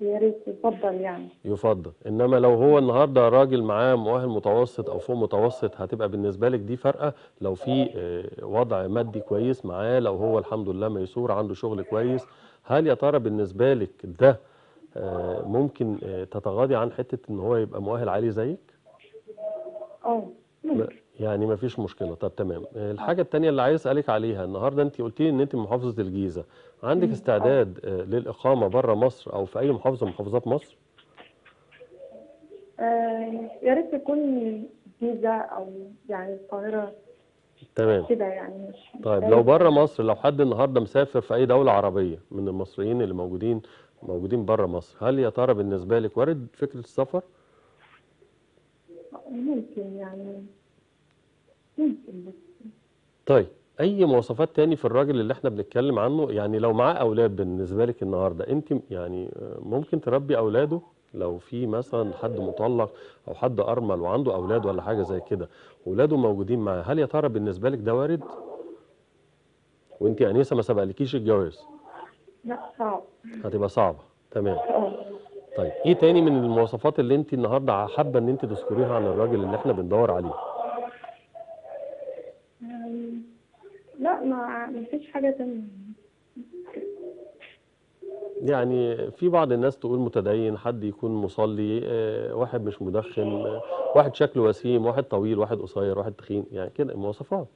يا ريت يفضل يعني يفضل انما لو هو النهارده راجل معاه مؤهل متوسط او فوق متوسط هتبقى بالنسبه لك دي فرقه لو في آه، وضع مادي كويس معاه لو هو الحمد لله ميسور عنده شغل كويس هل يا ترى بالنسبه لك ده آه، ممكن آه، تتغاضي عن حته ان هو يبقى مؤهل عالي زيك اه يعني ما فيش مشكله طب تمام الحاجه التانية اللي عايز اسالك عليها النهارده انت قلتي لي ان انت محافظه الجيزه عندك استعداد آه، للاقامه بره مصر او في اي محافظه من محافظات مصر آه، يا ريت تكون الجيزه او يعني القاهره تمام كده يعني طيب لو بره مصر لو حد النهارده مسافر في اي دوله عربيه من المصريين اللي موجودين موجودين بره مصر هل يا ترى بالنسبه لك وارد فكره السفر ممكن يعني طيب اي مواصفات تاني في الراجل اللي احنا بنتكلم عنه يعني لو معاه اولاد بالنسبه لك النهارده انت يعني آه، ممكن تربي اولاده لو في مثلا حد مطلق او حد ارمل وعنده اولاد ولا حاجه زي كده اولاده موجودين معاه هل يا ترى بالنسبه لك ده وارد وانت يا انسه ما سبقلكيش الجواز لا صعب هتبقى صعبه تمام اه. طيب ايه تاني من المواصفات اللي انت النهارده حابه ان انت تذكريها عن الراجل اللي احنا بندور عليه مفيش حاجه تانية يعني في بعض الناس تقول متدين حد يكون مصلي آه، واحد مش مدخن آه، واحد شكله وسيم واحد طويل واحد قصير واحد تخين يعني كده مواصفات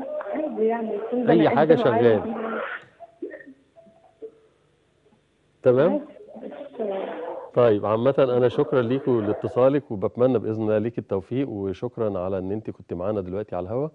عادي يعني اي حاجه شغال تمام طيب عامة أنا شكرا ليك لاتصالك وبتمنى بإذن الله ليك التوفيق وشكرا على إن أنت كنت معانا دلوقتي على الهواء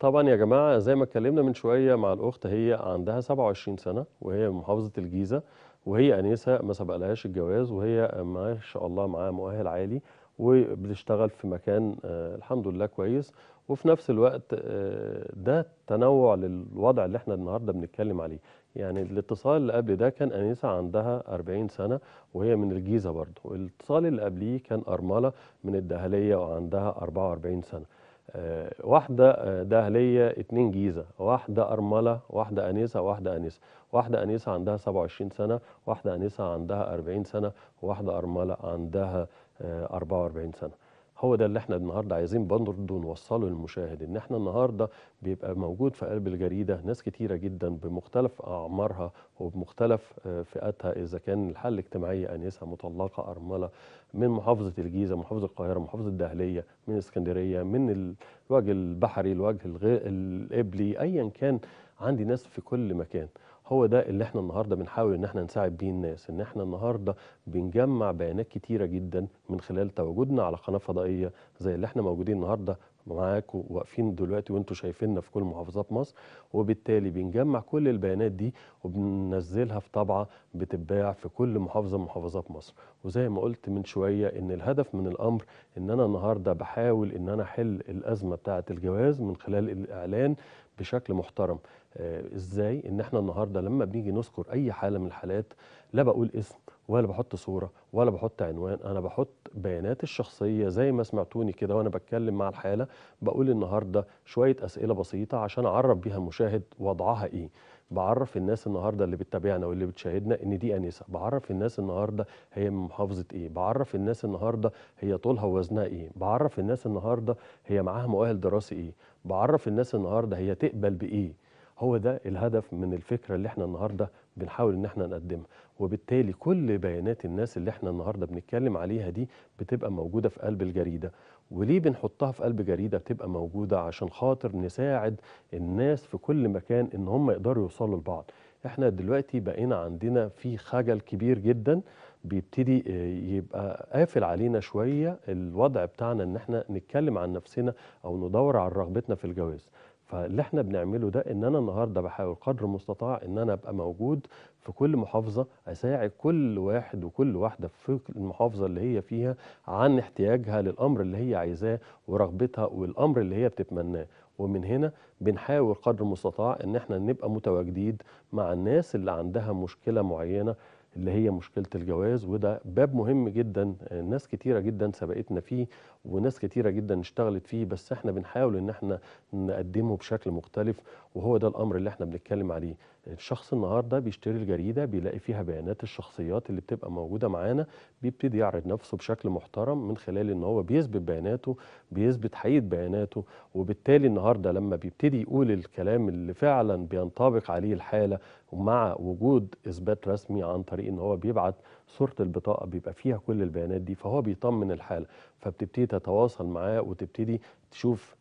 طبعًا يا جماعة زي ما اتكلمنا من شوية مع الأخت هي عندها 27 سنة، وهي من محافظة الجيزة، وهي أنسة ما سبقلهاش الجواز، وهي ما شاء الله معاها مؤهل عالي، وبتشتغل في مكان آه، الحمد لله كويس، وفي نفس الوقت آه، ده تنوع للوضع اللي إحنا النهارده بنتكلم عليه، يعني الاتصال اللي قبل ده كان أنسة عندها 40 سنة وهي من الجيزة برضه، والاتصال اللي قبليه كان أرملة من الدهلية وعندها 44 سنة. آه، واحدة آه، دهلية اتنين جيزة واحدة أرملة واحدة أنيسة واحدة أنيسة واحدة أنيسة عندها 27 سنة واحدة أنيسة عندها 40 سنة واحدة أرملة عندها 44 آه، سنة هو ده اللي احنا النهارده عايزين برضه نوصله للمشاهد ان احنا النهارده بيبقى موجود في قلب الجريده ناس كتيره جدا بمختلف اعمارها وبمختلف آه، فئاتها اذا كان الحاله الاجتماعيه انسه مطلقه ارمله من محافظه الجيزه محافظه القاهره محافظه الدهليه من اسكندريه من الوجه البحري الوجه الغير القبلي ايا كان عندي ناس في كل مكان هو ده اللي احنا النهارده بنحاول ان احنا نساعد بيه الناس ان احنا النهارده بنجمع بيانات كتيره جدا من خلال تواجدنا على قناه فضائيه زي اللي احنا موجودين النهارده معاكم واقفين دلوقتي وانتم شايفيننا في كل محافظات مصر وبالتالي بنجمع كل البيانات دي وبننزلها في طبعه بتتباع في كل محافظه من محافظات مصر وزي ما قلت من شويه ان الهدف من الامر ان انا النهارده بحاول ان انا احل الازمه بتاعه الجواز من خلال الاعلان بشكل محترم آه، ازاي ان احنا النهارده لما بنيجي نذكر اي حاله من الحالات لا بقول اسم ولا بحط صوره ولا بحط عنوان انا بحط بيانات الشخصيه زي ما سمعتوني كده وانا بتكلم مع الحاله بقول النهارده شويه اسئله بسيطه عشان اعرف بيها المشاهد وضعها ايه بعرف الناس النهارده اللي بتتابعنا واللي بتشاهدنا ان دي انسه بعرف الناس النهارده هي من محافظه ايه بعرف الناس النهارده هي طولها ووزنها ايه بعرف الناس النهارده هي معاها مؤهل دراسي ايه بعرف الناس النهارده هي تقبل بايه هو ده الهدف من الفكرة اللي احنا النهاردة بنحاول ان احنا نقدمها وبالتالي كل بيانات الناس اللي احنا النهاردة بنتكلم عليها دي بتبقى موجودة في قلب الجريدة وليه بنحطها في قلب جريدة بتبقى موجودة عشان خاطر نساعد الناس في كل مكان ان هم يقدروا يوصلوا لبعض احنا دلوقتي بقينا عندنا في خجل كبير جدا بيبتدي آه، يبقى قافل علينا شوية الوضع بتاعنا ان احنا نتكلم عن نفسنا او ندور عن رغبتنا في الجواز فاللي احنا بنعمله ده ان انا النهارده بحاول قدر المستطاع ان انا ابقى موجود في كل محافظه اساعد كل واحد وكل واحده في المحافظه اللي هي فيها عن احتياجها للامر اللي هي عايزاه ورغبتها والامر اللي هي بتتمناه ومن هنا بنحاول قدر المستطاع ان احنا نبقى متواجدين مع الناس اللي عندها مشكله معينه اللي هي مشكله الجواز وده باب مهم جدا ناس كتيره جدا سبقتنا فيه وناس كتيره جدا اشتغلت فيه بس احنا بنحاول ان احنا نقدمه بشكل مختلف وهو ده الامر اللي احنا بنتكلم عليه الشخص النهارده بيشتري الجريده بيلاقي فيها بيانات الشخصيات اللي بتبقى موجوده معانا بيبتدي يعرض نفسه بشكل محترم من خلال ان هو بيثبت بياناته بيثبت حقيقه بياناته وبالتالي النهارده لما بيبتدي يقول الكلام اللي فعلا بينطبق عليه الحاله ومع وجود اثبات رسمي عن طريق ان هو بيبعت صوره البطاقه بيبقى فيها كل البيانات دي فهو بيطمن الحاله فبتبتدي تتواصل معاه وتبتدي تشوف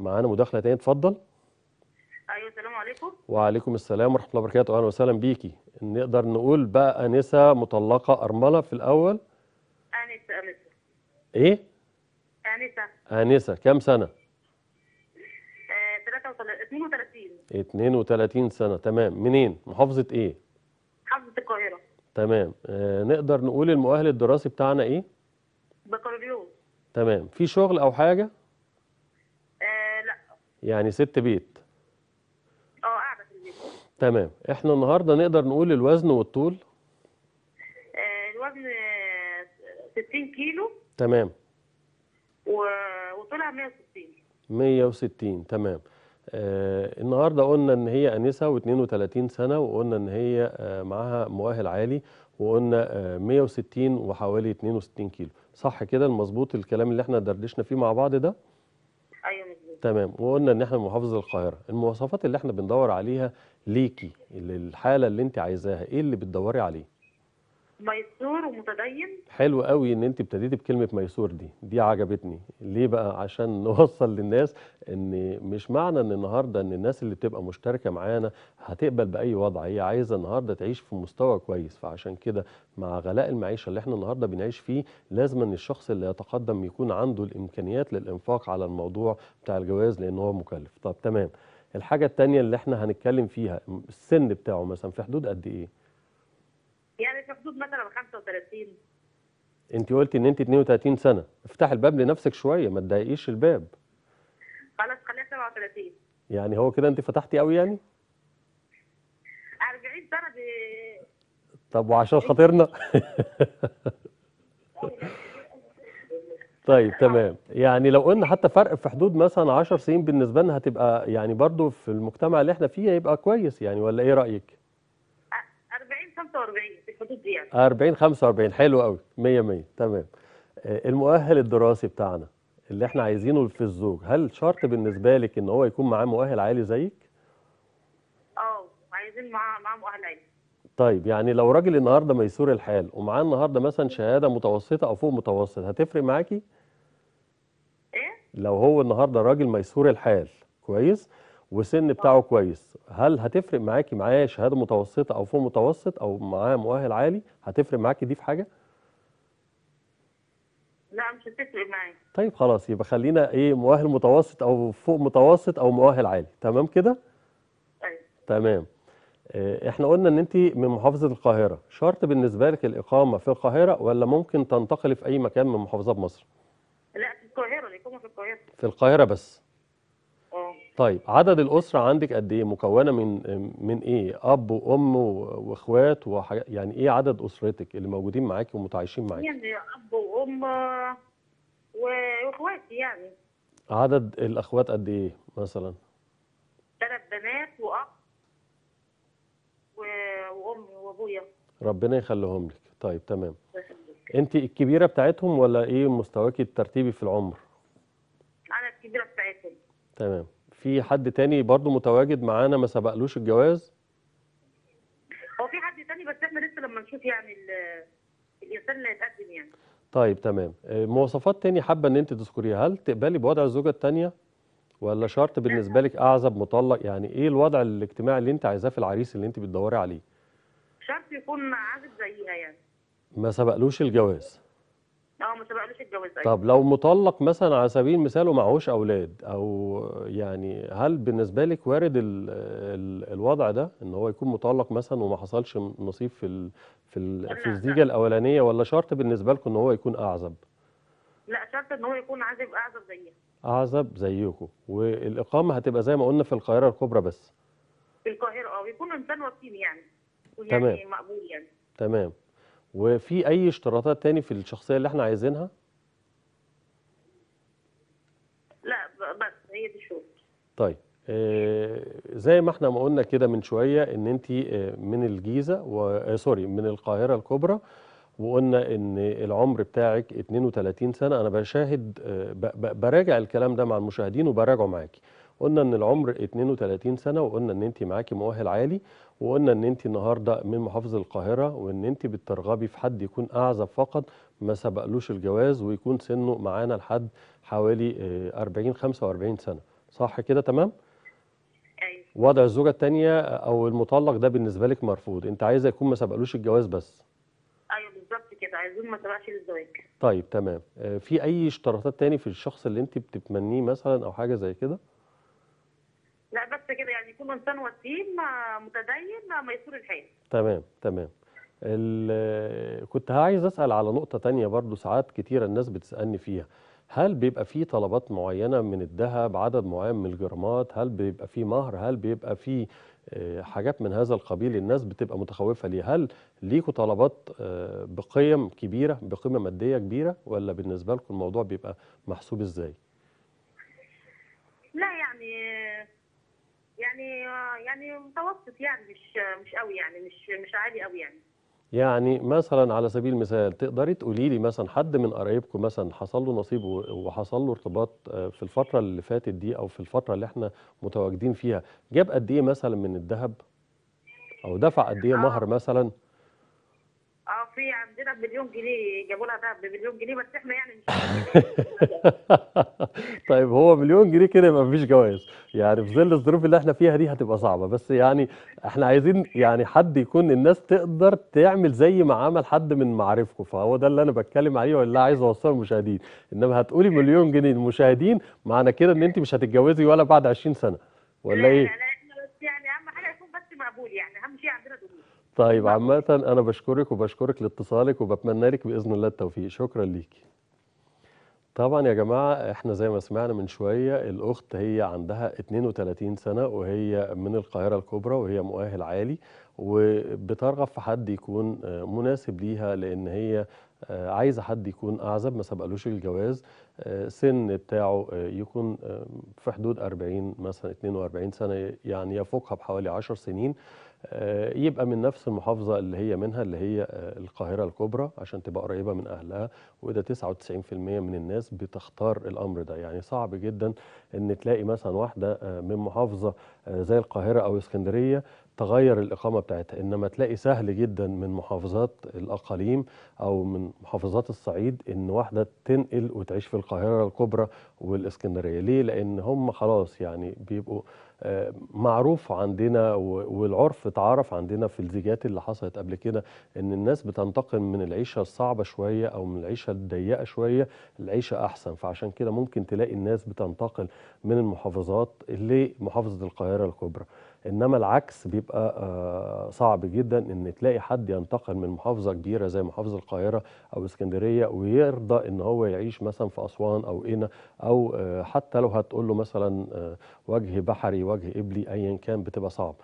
معانا مداخله تانية اتفضل السلام عليكم وعليكم السلام ورحمه الله وبركاته اهلا وسهلا بيكي نقدر نقول بقى انسه مطلقه ارمله في الاول انسه انسه ايه انسه انسه كام سنه آه 32 32 سنه تمام منين محافظه ايه محافظه القاهره تمام آه نقدر نقول المؤهل الدراسي بتاعنا ايه بكالوريوس تمام في شغل او حاجه آه لا يعني ست بيت تمام احنا النهارده نقدر نقول الوزن والطول آه، الوزن 60 كيلو تمام وطولها 160 160 تمام آه النهارده قلنا ان هي انسه و32 سنه وقلنا ان هي آه معاها مؤهل عالي وقلنا آه 160 وحوالي 62 كيلو صح كده المظبوط الكلام اللي احنا دردشنا فيه مع بعض ده ايوه مظبوط تمام وقلنا ان احنا محافظه القاهره المواصفات اللي احنا بندور عليها ليكي للحاله اللي انت عايزاها ايه اللي بتدوري عليه ميسور ومتدين حلو قوي ان انت ابتديتي بكلمه ميسور دي دي عجبتني ليه بقى عشان [laughs] نوصل للناس ان مش معنى ان النهارده ان الناس اللي بتبقى مشتركه معانا هتقبل باي وضع هي عايزه النهارده تعيش في مستوى كويس فعشان كده مع غلاء المعيشه اللي احنا النهارده بنعيش فيه لازم ان الشخص اللي يتقدم يكون عنده الامكانيات للانفاق على الموضوع بتاع الجواز لان هو مكلف طب تمام الحاجه التانية اللي احنا هنتكلم فيها السن بتاعه مثلا في حدود قد ايه يعني في حدود مثلا 35 انت قلتي ان انت 32 سنه افتح الباب لنفسك شويه ما تضايقيش الباب خلاص خليها 37 يعني هو كده انت فتحتي قوي يعني 40 سنه دي طب وعشان خاطرنا طيب نعم. تمام يعني لو قلنا حتى فرق في حدود مثلا 10 سنين بالنسبه لنا هتبقى يعني برضو في المجتمع اللي احنا فيه هيبقى كويس يعني ولا ايه رايك 40 45 في الحدود دي يعني 40 45 حلو قوي 100 100 تمام آه، المؤهل الدراسي بتاعنا اللي احنا عايزينه في الزوج هل شرط بالنسبه لك ان هو يكون معاه مؤهل عالي زيك اه عايزين معاه معاه مؤهل عالي طيب يعني لو راجل النهارده ميسور الحال ومعاه النهارده مثلا شهاده متوسطه او فوق متوسط هتفرق معاكي؟ ايه؟ لو هو النهارده راجل ميسور الحال كويس؟ وسن آه. بتاعه كويس هل هتفرق معاكي معاه شهاده متوسطه او فوق متوسط او معاه مؤهل عالي هتفرق معاكي دي في حاجه؟ لا مش هتفرق معايا طيب خلاص يبقى خلينا ايه مؤهل متوسط او فوق متوسط او مؤهل عالي تمام كده؟ ايوه تمام آه، احنا قلنا ان انت من محافظه القاهره شرط بالنسبه لك الاقامه في القاهره ولا ممكن تنتقلي في اي مكان من محافظات مصر لا في القاهره الاقامه في القاهره في القاهره بس اه طيب عدد الاسره عندك قد ايه مكونه من من ايه اب وام واخوات وحاجة يعني ايه عدد اسرتك اللي موجودين معاكي ومتعايشين معاكي يعني اب وام واخواتي يعني عدد الاخوات قد ايه مثلا ثلاث بنات واخ وامي وابويا ربنا يخليهم لك طيب تمام انت الكبيره بتاعتهم ولا ايه مستواك الترتيبي في العمر انا الكبيره بتاعتهم تمام في حد تاني برضو متواجد معانا ما سبقلوش الجواز هو في حد تاني بس احنا لسه لما نشوف يعني الانسان اللي هيتقدم يعني طيب تمام آه، مواصفات تاني حابه ان انت تذكريها هل تقبلي بوضع الزوجه الثانيه ولا شرط بالنسبه لك اعزب مطلق يعني ايه الوضع الاجتماعي اللي انت عايزاه في العريس اللي انت بتدوري عليه شرط يكون عازب زيها يعني ما سبقلوش الجواز اه ما سبقلوش الجواز أيوة. طب لو مطلق مثلا على سبيل المثال ومعهوش اولاد او يعني هل بالنسبه لك وارد الـ الـ الوضع ده ان هو يكون مطلق مثلا وما حصلش نصيب في الـ في الـ في الزيجه الاولانيه ولا شرط بالنسبه لكم ان هو يكون اعزب لا شرط ان هو يكون عازب اعزب زيها أعزب زيكم والإقامة هتبقى زي ما قلنا في القاهرة الكبرى بس في القاهرة اه ويكون إنسان وكيل يعني تمام يعني مقبول يعني تمام وفي أي اشتراطات تاني في الشخصية اللي احنا عايزينها؟ لا بس هي دي الشروط طيب آه زي ما احنا ما قلنا كده من شوية إن أنت آه من الجيزة و... آه سوري من القاهرة الكبرى وقلنا ان العمر بتاعك 32 سنه انا بشاهد آه، براجع الكلام ده مع المشاهدين وبراجعه معاكي قلنا ان العمر 32 سنه وقلنا ان انت معاكي مؤهل عالي وقلنا ان انت النهارده من محافظه القاهره وان انت بترغبي في حد يكون اعزب فقط ما سبقلوش الجواز ويكون سنه معانا لحد حوالي 40 آه، 45 سنه صح كده تمام أيوة. وضع الزوجه الثانيه او المطلق ده بالنسبه لك مرفوض انت عايزه يكون ما سبقلوش الجواز بس كده عايزين ما تبقاش للزواج طيب تمام آه، في اي اشتراطات تاني في الشخص اللي انت بتتمنيه مثلا او حاجه زي كده لا بس كده يعني يكون انسان وسيم آه، متدين آه، ميسور الحال تمام تمام كنت عايز اسال على نقطه تانية برضو ساعات كتيره الناس بتسالني فيها هل بيبقى في طلبات معينه من الذهب عدد معين من الجرامات هل بيبقى في مهر هل بيبقى في حاجات من هذا القبيل الناس بتبقى متخوفة ليه هل ليكوا طلبات آه، بقيم كبيرة بقيمة مادية كبيرة ولا بالنسبة لكم الموضوع بيبقى محسوب ازاي لا يعني يعني آه، يعني متوسط يعني مش مش قوي يعني مش مش عالي قوي يعني يعني مثلا على سبيل المثال تقدري تقولي لي مثلا حد من قرايبكم مثلا حصل له نصيب وحصل له ارتباط آه، في الفترة اللي فاتت دي أو في الفترة اللي احنا متواجدين فيها جاب قد إيه مثلا من الذهب أو دفع قد إيه مهر آه. مثلا في عندنا بمليون جنيه جابوا لها ذهب بمليون جنيه بس احنا يعني مش [laughs] طيب هو مليون جنيه كده يبقى فيش جواز يعني في ظل الظروف اللي احنا فيها دي هتبقى صعبه بس يعني احنا عايزين يعني حد يكون الناس تقدر تعمل زي ما عمل حد من معارفكم فهو ده اللي انا بتكلم عليه ولا عايز اوصله للمشاهدين انما هتقولي مليون جنيه للمشاهدين معنى كده ان انت مش هتتجوزي ولا بعد 20 سنه ولا ايه؟ لا لا طيب نعم. عامة أنا بشكرك وبشكرك لاتصالك وبتمنى لك بإذن الله التوفيق شكرا ليكي طبعا يا جماعة احنا زي ما سمعنا من شوية الأخت هي عندها 32 سنة وهي من القاهرة الكبرى وهي مؤهل عالي وبترغب في حد يكون مناسب ليها لأن هي آه، عايزة حد يكون أعزب ما سبقلوش الجواز آه، سن بتاعه آه، يكون في حدود 40 مثلا 42 سنة يعني يفوقها بحوالي 10 سنين آه، يبقى من نفس المحافظة اللي هي منها اللي هي آه، القاهرة الكبرى عشان تبقى قريبة من أهلها وده 99% من الناس بتختار الأمر ده يعني صعب جدا أن تلاقي مثلا واحدة آه، من محافظة زي القاهرة أو اسكندرية تغير الإقامة بتاعتها إنما تلاقي سهل جدا من محافظات الأقاليم أو من محافظات الصعيد إن واحدة تنقل وتعيش في القاهرة الكبرى والإسكندرية ليه؟ لأن هم خلاص يعني بيبقوا معروف عندنا والعرف اتعرف عندنا في الزيجات اللي حصلت قبل كده ان الناس بتنتقم من العيشه الصعبه شويه او من العيشه الضيقه شويه العيشه احسن فعشان كده ممكن تلاقي الناس بتنتقل من المحافظات لمحافظه القاهره الكبرى انما العكس بيبقى آه، صعب جدا ان تلاقي حد ينتقل من محافظه كبيره زي محافظه القاهره او اسكندريه ويرضى ان هو يعيش مثلا في اسوان او قنا او آه، حتى لو هتقول له مثلا آه، وجه بحري وجه ابلي ايا كان بتبقى صعب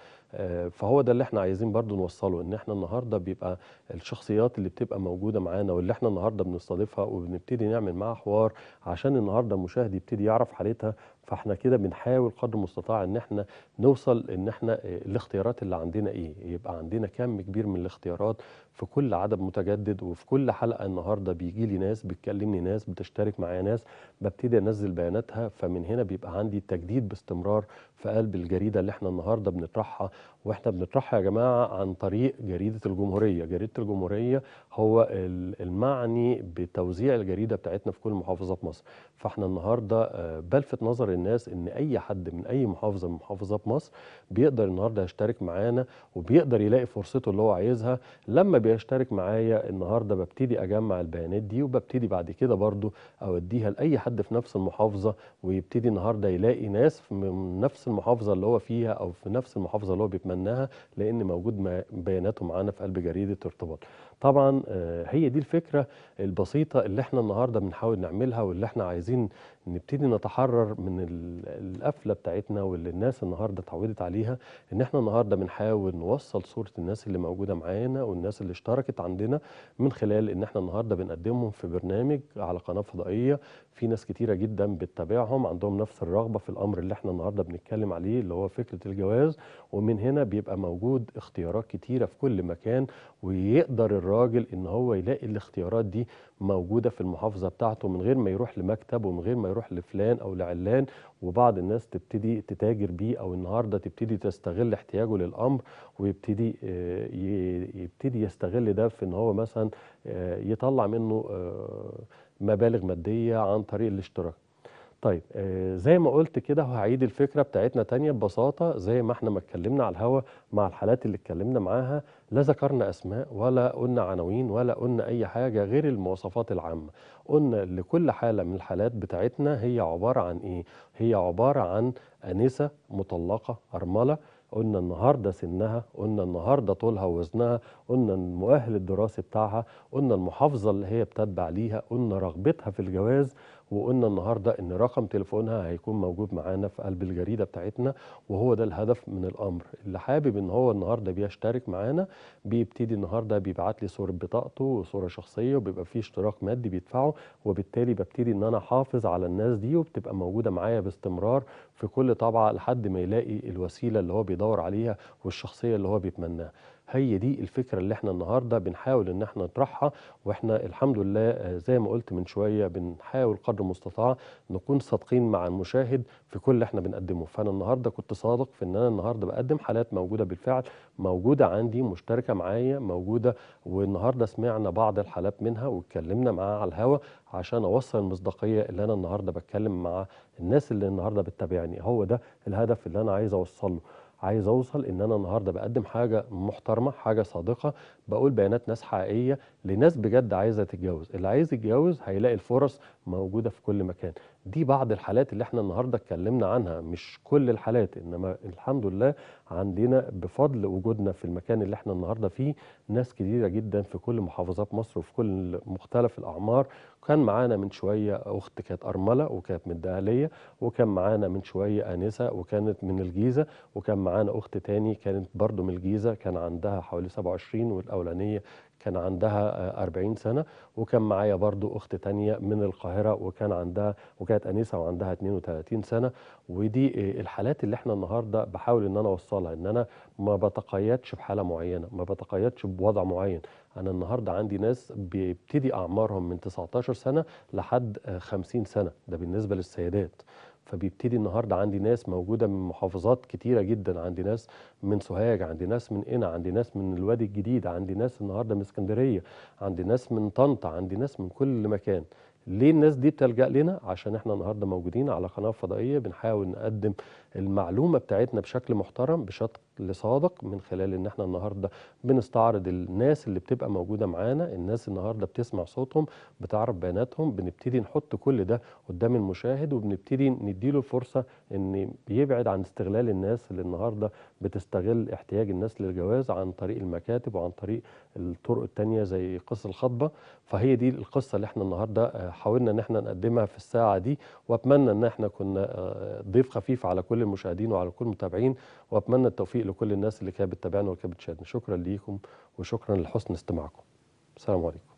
فهو ده اللي احنا عايزين برضو نوصله ان احنا النهارده بيبقى الشخصيات اللي بتبقى موجوده معانا واللي احنا النهارده بنستضيفها وبنبتدي نعمل معاها حوار عشان النهارده المشاهد يبتدي يعرف حالتها فاحنا كده بنحاول قدر المستطاع ان احنا نوصل ان احنا آه، الاختيارات اللي عندنا ايه يبقى عندنا كم كبير من الاختيارات في كل عدد متجدد وفي كل حلقه النهارده بيجي لي ناس بتكلمني ناس بتشترك معايا ناس ببتدي انزل بياناتها فمن هنا بيبقى عندي تجديد باستمرار في قلب الجريده اللي احنا النهارده بنطرحها واحنا بنطرحها يا جماعه عن طريق جريده الجمهوريه، جريده الجمهوريه هو المعني بتوزيع الجريده بتاعتنا في كل محافظه في مصر، فاحنا النهارده آه، بلفت نظر الناس ان اي حد من اي محافظه من محافظات مصر بيقدر النهارده يشترك معانا وبيقدر يلاقي فرصته اللي هو عايزها لما بي بيشترك معايا النهارده ببتدي اجمع البيانات دي وببتدي بعد كده برده اوديها لاي حد في نفس المحافظه ويبتدي النهارده يلاقي ناس من نفس المحافظه اللي هو فيها او في نفس المحافظه اللي هو بيتمناها لان موجود بياناته معانا في قلب جريده ارتباط. طبعا آه، هي دي الفكره البسيطه اللي احنا النهارده بنحاول نعملها واللي احنا عايزين نبتدي نتحرر من القفله بتاعتنا واللي الناس النهارده اتعودت عليها ان احنا النهارده بنحاول نوصل صوره الناس اللي موجوده معانا والناس اللي اشتركت عندنا من خلال ان احنا النهارده بنقدمهم في برنامج على قناه فضائيه في ناس كتيره جدا بتتابعهم عندهم نفس الرغبه في الامر اللي احنا النهارده بنتكلم عليه اللي هو فكره الجواز ومن هنا بيبقى موجود اختيارات كتيره في كل مكان ويقدر الراجل ان هو يلاقي الاختيارات دي موجودة في المحافظة بتاعته من غير ما يروح لمكتب ومن غير ما يروح لفلان أو لعلان وبعض الناس تبتدي تتاجر بيه أو النهاردة تبتدي تستغل احتياجه للأمر ويبتدي آه، يبتدي يستغل ده في إن هو مثلا آه، يطلع منه آه، مبالغ مادية عن طريق الاشتراك طيب آه، زي ما قلت كده وهعيد الفكرة بتاعتنا تانية ببساطة زي ما احنا ما اتكلمنا على الهوا مع الحالات اللي اتكلمنا معاها لا ذكرنا أسماء ولا قلنا عناوين ولا قلنا أي حاجة غير المواصفات العامة قلنا لكل حالة من الحالات بتاعتنا هي عبارة عن إيه؟ هي عبارة عن أنسة مطلقة أرملة قلنا النهاردة سنها قلنا النهاردة طولها ووزنها قلنا المؤهل الدراسي بتاعها قلنا المحافظة اللي هي بتتبع ليها قلنا رغبتها في الجواز وقلنا النهارده ان رقم تليفونها هيكون موجود معانا في قلب الجريده بتاعتنا وهو ده الهدف من الامر اللي حابب ان هو النهارده بيشترك معانا بيبتدي النهارده بيبعت لي صوره بطاقته وصوره شخصيه وبيبقى فيه اشتراك مادي بيدفعه وبالتالي ببتدي ان انا احافظ على الناس دي وبتبقى موجوده معايا باستمرار في كل طبعه لحد ما يلاقي الوسيله اللي هو بيدور عليها والشخصيه اللي هو بيتمناها هي دي الفكره اللي احنا النهارده بنحاول ان احنا نطرحها واحنا الحمد لله آه، زي ما قلت من شويه بنحاول قدر المستطاع نكون صادقين مع المشاهد في كل اللي احنا بنقدمه فانا النهارده كنت صادق في ان انا النهارده بقدم حالات موجوده بالفعل موجوده عندي مشتركه معايا موجوده والنهارده سمعنا بعض الحالات منها واتكلمنا معاها على الهواء عشان اوصل المصداقيه اللي انا النهارده بتكلم مع الناس اللي النهارده بتتابعني هو ده الهدف اللي انا عايز اوصله عايز اوصل ان انا النهارده بقدم حاجه محترمه حاجه صادقه بقول بيانات ناس حقيقيه لناس بجد عايزه تتجوز اللي عايز يتجوز هيلاقي الفرص موجوده في كل مكان دي بعض الحالات اللي احنا النهارده اتكلمنا عنها مش كل الحالات انما الحمد لله عندنا بفضل وجودنا في المكان اللي احنا النهارده فيه ناس كتيره جدا في كل محافظات مصر وفي كل مختلف الاعمار كان معانا من شويه اخت كانت ارمله وكانت من الدقهليه وكان معانا من شويه انسه وكانت من الجيزه وكان معانا اخت تاني كانت برضو من الجيزه كان عندها حوالي 27 والاولانيه كان عندها 40 آه، سنة وكان معايا برضو أخت تانية من القاهرة وكان عندها وكانت أنيسة وعندها 32 سنة ودي آه، الحالات اللي احنا النهاردة بحاول إن أنا أوصلها إن أنا ما بتقيدش بحالة معينة ما بتقيدش بوضع معين أنا النهاردة عندي ناس بيبتدي أعمارهم من 19 سنة لحد 50 آه، سنة ده بالنسبة للسيدات فبيبتدي النهارده عندي ناس موجوده من محافظات كتيره جدا عندي ناس من سوهاج عندي ناس من قنا عندي ناس من الوادي الجديد عندي ناس النهارده من اسكندريه عندي ناس من طنطا عندي ناس من كل مكان ليه الناس دي بتلجأ لنا؟ عشان احنا النهارده موجودين على قناه فضائيه بنحاول نقدم المعلومه بتاعتنا بشكل محترم بشكل صادق من خلال ان احنا النهارده بنستعرض الناس اللي بتبقى موجوده معانا الناس النهارده بتسمع صوتهم بتعرف بياناتهم بنبتدي نحط كل ده قدام المشاهد وبنبتدي نديله الفرصه ان يبعد عن استغلال الناس اللي النهارده بتستغل احتياج الناس للجواز عن طريق المكاتب وعن طريق الطرق الثانيه زي قصة الخطبة فهي دي القصة اللي احنا النهاردة آه، حاولنا ان احنا نقدمها في الساعة دي واتمنى ان احنا كنا آه، ضيف خفيف على كل كل المشاهدين وعلى كل المتابعين واتمنى التوفيق لكل الناس اللي كانت بتتابعنا وكانت بتشاهدنا شكرا ليكم وشكرا لحسن استماعكم السلام عليكم